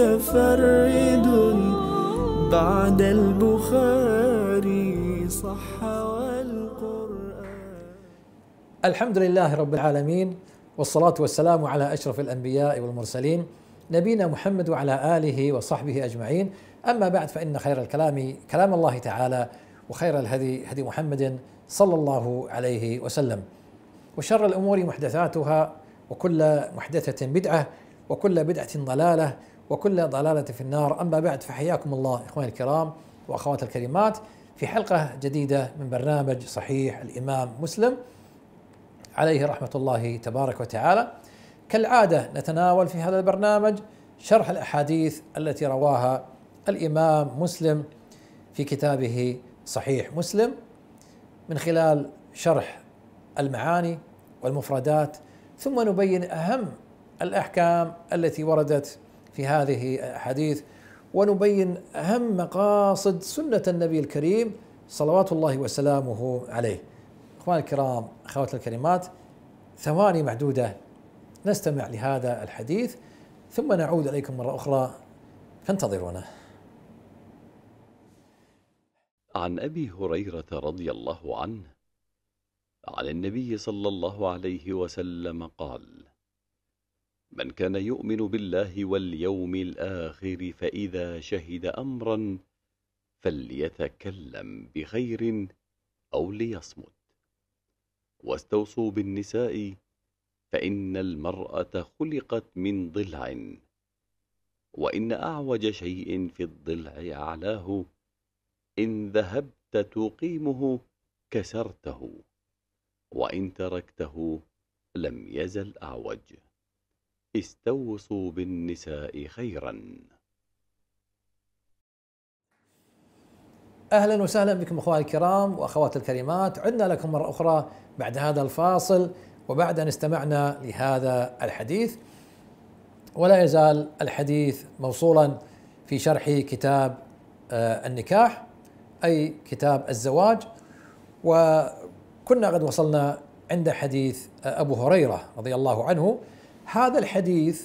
متفرد بعد البخاري صح والقرآن الحمد لله رب العالمين والصلاة والسلام على أشرف الأنبياء والمرسلين نبينا محمد وعلى آله وصحبه أجمعين أما بعد فإن خير الكلام كلام الله تعالى وخير الهدي هدي محمد صلى الله عليه وسلم وشر الأمور محدثاتها وكل محدثة بدعة وكل بدعة ضلالة وكل ضلالة في النار أما بعد فحياكم الله إخواني الكرام وأخوات الكريمات في حلقة جديدة من برنامج صحيح الإمام مسلم عليه رحمة الله تبارك وتعالى كالعادة نتناول في هذا البرنامج شرح الأحاديث التي رواها الإمام مسلم في كتابه صحيح مسلم من خلال شرح المعاني والمفردات ثم نبين أهم الأحكام التي وردت في هذه الحديث ونبين أهم مقاصد سنة النبي الكريم صلوات الله وسلامه عليه إخواني الكرام أخواتي الكريمات ثواني معدودة نستمع لهذا الحديث ثم نعود إليكم مرة أخرى فانتظرونا عن أبي هريرة رضي الله عنه عن النبي صلى الله عليه وسلم قال من كان يؤمن بالله واليوم الآخر فإذا شهد أمرا فليتكلم بخير أو ليصمت واستوصوا بالنساء فإن المرأة خلقت من ضلع وإن أعوج شيء في الضلع أعلاه إن ذهبت تقيمه كسرته وإن تركته لم يزل أعوج استوصوا بالنساء خيرا اهلا وسهلا بكم اخواني الكرام وأخوات الكريمات عدنا لكم مره اخرى بعد هذا الفاصل وبعد ان استمعنا لهذا الحديث ولا يزال الحديث موصولا في شرح كتاب آه، النكاح اي كتاب الزواج وكنا قد وصلنا عند حديث آه، ابو هريره رضي الله عنه هذا الحديث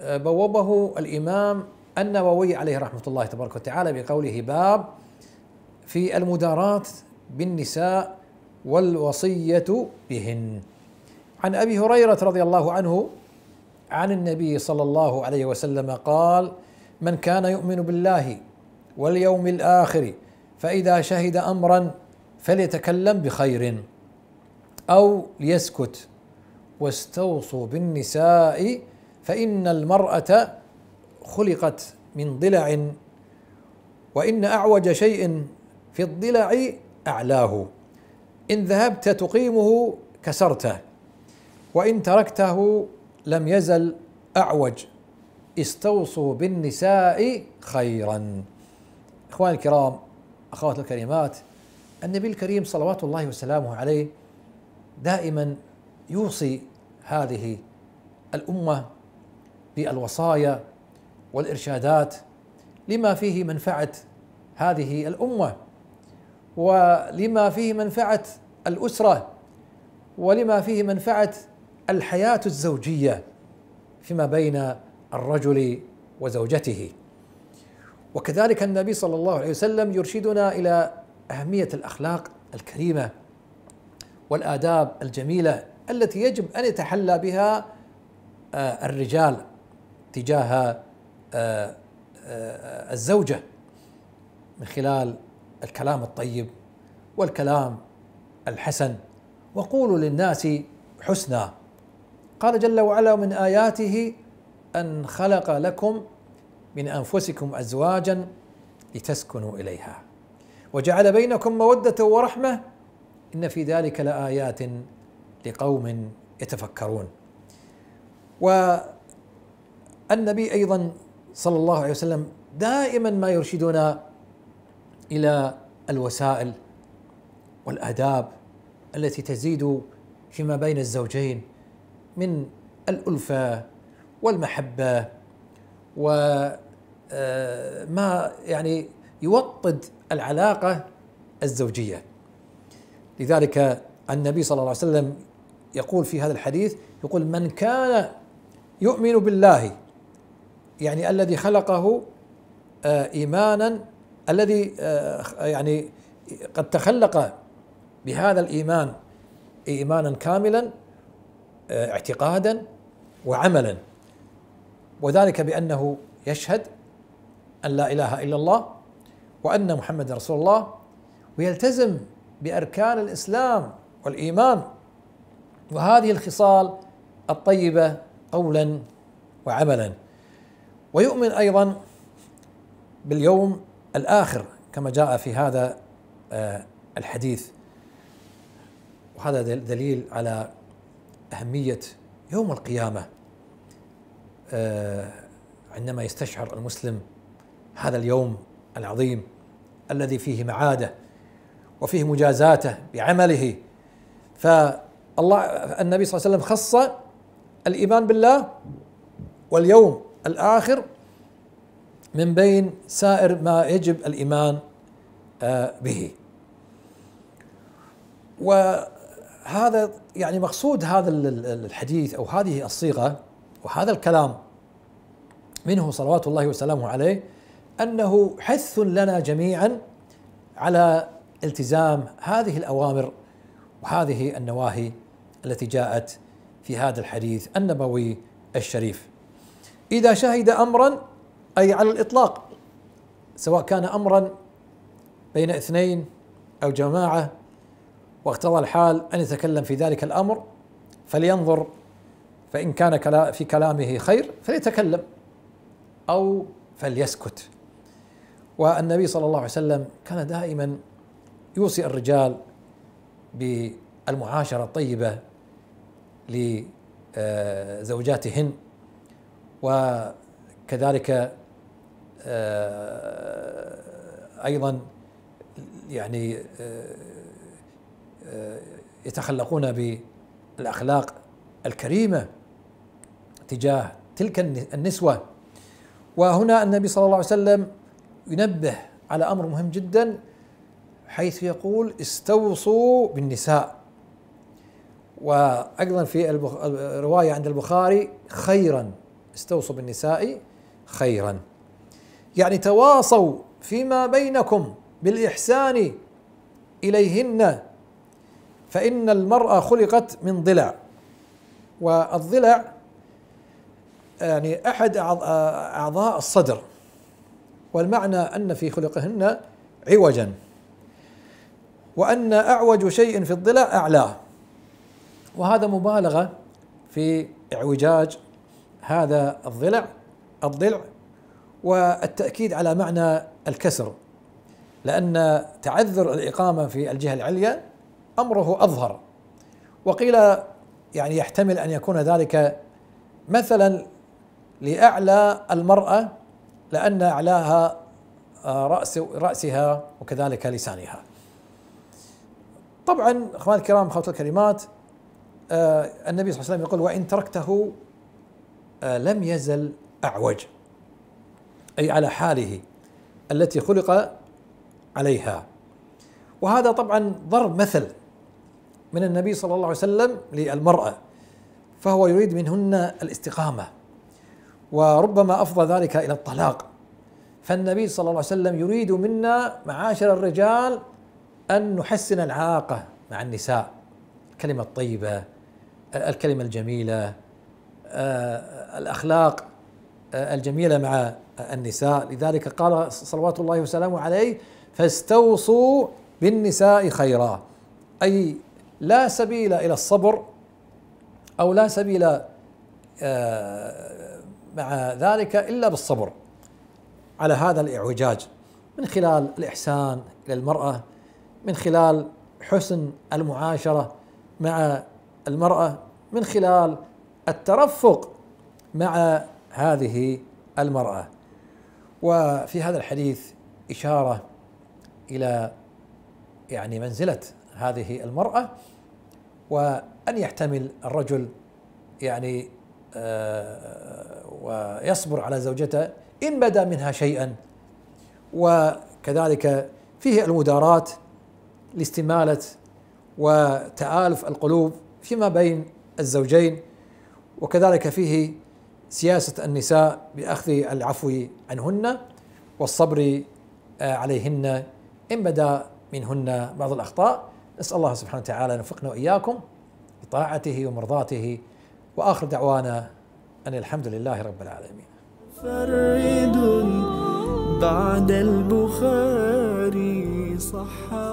آه، بوبه الامام النووي عليه رحمه الله تبارك وتعالى بقوله باب في المداراة بالنساء والوصية بهن. عن ابي هريرة رضي الله عنه عن النبي صلى الله عليه وسلم قال: من كان يؤمن بالله واليوم الاخر فاذا شهد امرا فليتكلم بخير او ليسكت واستوصوا بالنساء فإن المرأة خلقت من ضلع وإن أعوج شيء في الضلع أعلاه إن ذهبت تقيمه كسرته وإن تركته لم يزل أعوج استوصوا بالنساء خيرا إخواني الكرام أخوات الكريمات النبي الكريم صلوات الله وسلامه عليه دائما يوصي هذه الامه بالوصايا والارشادات لما فيه منفعه هذه الامه ولما فيه منفعه الاسره ولما فيه منفعه الحياه الزوجيه فيما بين الرجل وزوجته وكذلك النبي صلى الله عليه وسلم يرشدنا الى اهميه الاخلاق الكريمه والاداب الجميله التي يجب ان يتحلى بها آه، الرجال تجاه آه، آه، الزوجه من خلال الكلام الطيب والكلام الحسن وقولوا للناس حسنا قال جل وعلا من اياته ان خلق لكم من انفسكم ازواجا لتسكنوا اليها وجعل بينكم موده ورحمه ان في ذلك لايات لقوم يتفكرون والنبي أيضا صلى الله عليه وسلم دائما ما يرشدنا إلى الوسائل والآداب التي تزيد فيما بين الزوجين من الألفة والمحبة وما آه، يعني يوطد العلاقة الزوجية لذلك النبي صلى الله عليه وسلم يقول في هذا الحديث يقول من كان يؤمن بالله يعني الذي خلقه آه، ايمانا الذي آه، يعني قد تخلق بهذا الايمان ايمانا كاملا آه، اعتقادا وعملا وذلك بانه يشهد ان لا اله الا الله وان محمد رسول الله ويلتزم باركان الاسلام والايمان وهذه الخصال الطيبه قولا وعملا ويؤمن ايضا باليوم الاخر كما جاء في هذا آه، الحديث وهذا دليل على اهميه يوم القيامه آه، عندما يستشعر المسلم هذا اليوم العظيم الذي فيه معاده وفيه مجازاته بعمله ف الله النبي صلى الله عليه وسلم خص الايمان بالله واليوم الاخر من بين سائر ما يجب الايمان آه، به وهذا يعني مقصود هذا الحديث او هذه الصيغه وهذا الكلام منه صلوات الله وسلامه عليه انه حث لنا جميعا على التزام هذه الاوامر وهذه النواهي التي جاءت في هذا الحديث النبوي الشريف إذا شهد أمرا أي على الإطلاق سواء كان أمرا بين اثنين أو جماعة واقتضى الحال أن يتكلم في ذلك الأمر فلينظر فإن كان في كلامه خير فليتكلم أو فليسكت والنبي صلى الله عليه وسلم كان دائما يوصي الرجال بالمعاشرة الطيبة لزوجاتهن وكذلك آه، ايضا يعني آه، آه، يتخلقون بالاخلاق الكريمه تجاه تلك النسوه وهنا النبي صلى الله عليه وسلم ينبه على امر مهم جدا حيث يقول استوصوا بالنساء وايضا في الروايه عند البخاري خيرا استوصوا بالنساء خيرا يعني تواصوا فيما بينكم بالاحسان اليهن فان المراه خلقت من ضلع والضلع يعني احد اعضاء الصدر والمعنى ان في خلقهن عوجا وان اعوج شيء في الضلع اعلاه وهذا مبالغه في اعوجاج هذا الضلع الضلع والتاكيد على معنى الكسر لان تعذر الاقامه في الجهه العليا امره اظهر وقيل يعني يحتمل ان يكون ذلك مثلا لاعلى المراه لان اعلاها آه، رأس رأسها وكذلك لسانها طبعا اخواني الكرام اخوات الكريمات آه، النبي صلى الله عليه وسلم يقول وإن تركته آه، لم يزل أعوج أي على حاله التي خلق عليها وهذا طبعا ضرب مثل من النبي صلى الله عليه وسلم للمرأة فهو يريد منهن الاستقامة وربما أفضى ذلك إلى الطلاق فالنبي صلى الله عليه وسلم يريد منا معاشر الرجال أن نحسن العاقة مع النساء الكلمة الطيبة الكلمة الجميلة آه، الأخلاق آه، الجميلة مع النساء لذلك قال صلوات الله وسلامه عليه فاستوصوا بالنساء خيرا أي لا سبيل إلى الصبر أو لا سبيل آه، مع ذلك إلا بالصبر على هذا الإعوجاج من خلال الإحسان إلى المرأة من خلال حسن المعاشرة مع المرأة من خلال الترفق مع هذه المرأة وفي هذا الحديث إشارة إلى يعني منزلة هذه المرأة وأن يحتمل الرجل يعني آه، ويصبر على زوجته إن بدا منها شيئا وكذلك فيه المداراة لاستمالة وتآلف القلوب فيما بين الزوجين وكذلك فيه سياسة النساء بأخذ العفو عنهن والصبر آه، عليهن إن بدا منهن بعض الأخطاء نسأل الله سبحانه وتعالى أن يوفقنا وإياكم بطاعته ومرضاته وآخر دعوانا أن الحمد لله رب العالمين فرد بعد البخاري صحة